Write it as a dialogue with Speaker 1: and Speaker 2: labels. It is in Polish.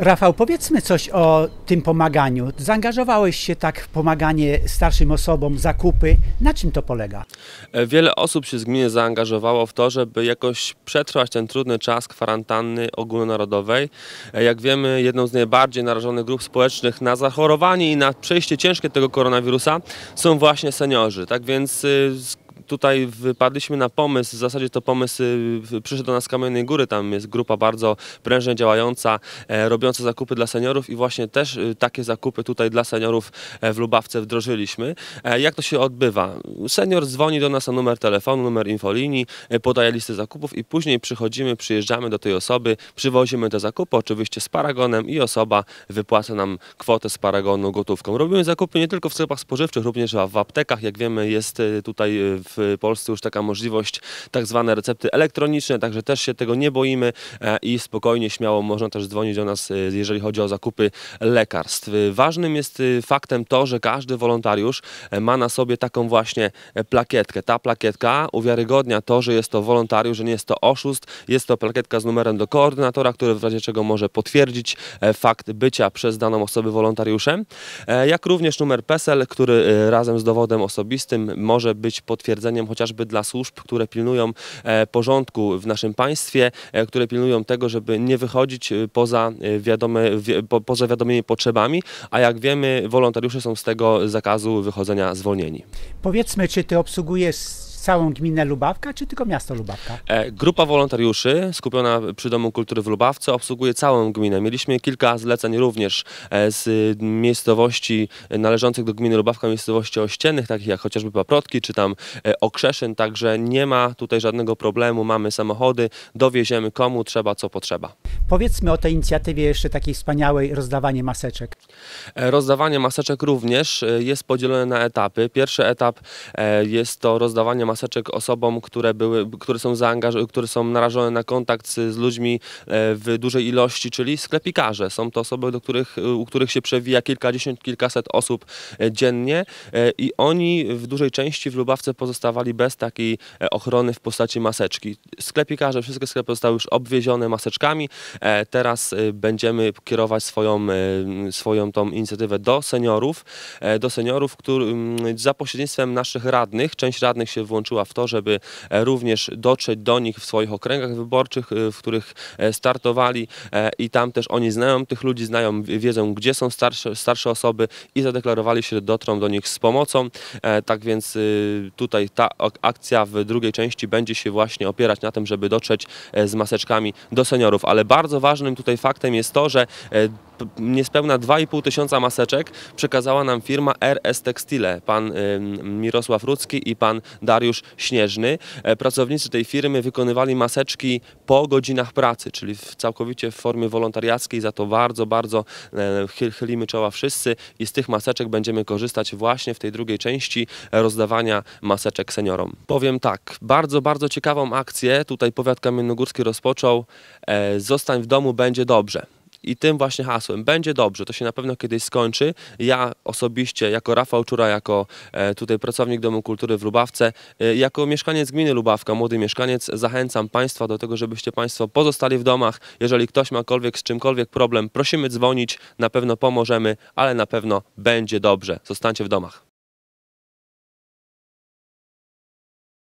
Speaker 1: Rafał, powiedzmy coś o tym pomaganiu. Zaangażowałeś się tak w pomaganie starszym osobom, zakupy. Na czym to polega?
Speaker 2: E, wiele osób się z gminy zaangażowało w to, żeby jakoś przetrwać ten trudny czas kwarantanny ogólnonarodowej. E, jak wiemy, jedną z najbardziej narażonych grup społecznych na zachorowanie i na przejście ciężkie tego koronawirusa są właśnie seniorzy. Tak więc y, tutaj wypadliśmy na pomysł, w zasadzie to pomysł y, przyszedł do nas z Kamiennej Góry, tam jest grupa bardzo prężnie działająca, e, robiąca zakupy dla seniorów i właśnie też y, takie zakupy tutaj dla seniorów e, w Lubawce wdrożyliśmy. E, jak to się odbywa? Senior dzwoni do nas na numer telefonu, numer infolinii, podaje listę zakupów i później przychodzimy, przyjeżdżamy do tej osoby, przywozimy te zakupy, oczywiście z paragonem i osoba wypłaca nam kwotę z paragonu gotówką. Robimy zakupy nie tylko w sklepach spożywczych, również w aptekach, jak wiemy jest y, tutaj w w Polsce już taka możliwość, tak zwane recepty elektroniczne, także też się tego nie boimy e, i spokojnie, śmiało można też dzwonić do nas, e, jeżeli chodzi o zakupy lekarstw. Ważnym jest e, faktem to, że każdy wolontariusz ma na sobie taką właśnie plakietkę. Ta plakietka uwiarygodnia to, że jest to wolontariusz, że nie jest to oszust. Jest to plakietka z numerem do koordynatora, który w razie czego może potwierdzić fakt bycia przez daną osobę wolontariuszem, jak również numer PESEL, który razem z dowodem osobistym może być potwierdzony urządzeniem chociażby dla służb, które pilnują e, porządku w naszym państwie, e, które pilnują tego, żeby nie wychodzić e, poza, wiadome, poza wiadomymi potrzebami, a jak wiemy, wolontariusze są z tego zakazu wychodzenia zwolnieni.
Speaker 1: Powiedzmy, czy ty obsługujesz całą gminę Lubawka, czy tylko miasto Lubawka?
Speaker 2: E, grupa wolontariuszy skupiona przy Domu Kultury w Lubawce obsługuje całą gminę. Mieliśmy kilka zleceń również e, z miejscowości należących do gminy Lubawka, miejscowości ościennych, takich jak chociażby Paprotki, czy tam e, Okrzeszyn, także nie ma tutaj żadnego problemu, mamy samochody, dowieziemy komu trzeba, co potrzeba.
Speaker 1: Powiedzmy o tej inicjatywie jeszcze takiej wspaniałej rozdawanie maseczek.
Speaker 2: E, rozdawanie maseczek również e, jest podzielone na etapy. Pierwszy etap e, jest to rozdawanie maseczek osobom, które, były, które, są, które są narażone na kontakt z, z ludźmi w dużej ilości, czyli sklepikarze. Są to osoby, do których, u których się przewija kilkadziesiąt, kilkaset osób dziennie i oni w dużej części w Lubawce pozostawali bez takiej ochrony w postaci maseczki. Sklepikarze, wszystkie sklepy zostały już obwiezione maseczkami, E, teraz y, będziemy kierować swoją, y, swoją tą inicjatywę do seniorów, e, do seniorów, który, za pośrednictwem naszych radnych, część radnych się włączyła w to, żeby e, również dotrzeć do nich w swoich okręgach wyborczych, y, w których startowali i tam też oni znają tych ludzi, znają, wiedzą gdzie są starsze, starsze osoby i zadeklarowali się, że dotrą do nich z pomocą. Tak więc tutaj ta akcja w drugiej części będzie się właśnie opierać na tym, żeby dotrzeć z maseczkami do seniorów, ale bardzo bardzo ważnym tutaj faktem jest to, że e, niespełna 2,5 tysiąca maseczek przekazała nam firma RS Textile, pan Mirosław Rudzki i pan Dariusz Śnieżny. E, pracownicy tej firmy wykonywali maseczki po godzinach pracy, czyli całkowicie w formie wolontariackiej, za to bardzo, bardzo e, chylimy czoła wszyscy i z tych maseczek będziemy korzystać właśnie w tej drugiej części rozdawania maseczek seniorom. Powiem tak, bardzo, bardzo ciekawą akcję tutaj powiat kamiennogórski rozpoczął. Zostań w domu będzie dobrze. I tym właśnie hasłem, będzie dobrze, to się na pewno kiedyś skończy. Ja osobiście, jako Rafał Czura, jako e, tutaj pracownik Domu Kultury w Lubawce, e, jako mieszkaniec gminy Lubawka, młody mieszkaniec, zachęcam Państwa do tego, żebyście Państwo pozostali w domach. Jeżeli ktoś makolwiek z czymkolwiek problem, prosimy dzwonić, na pewno pomożemy, ale na pewno będzie dobrze. Zostańcie w domach.